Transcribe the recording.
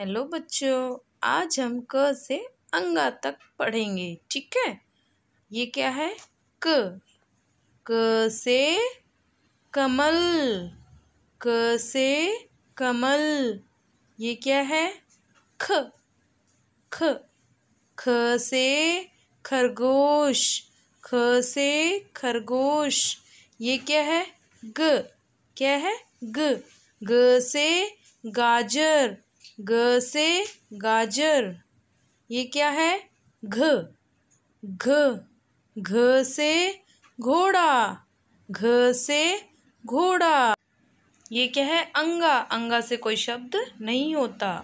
hello बच्चों आज हम क से अंगा तक पढ़ेंगे ठीक है ये क्या है क क से कमल क से कमल ये क्या है ख ख ख से खरगोश ख से खरगोश ये क्या है ग क्या है ग ग से गाजर ग से गाजर ये क्या है घ घ घ से घोड़ा घ से घोड़ा ये क्या है अंगा अंगा से कोई शब्द नहीं होता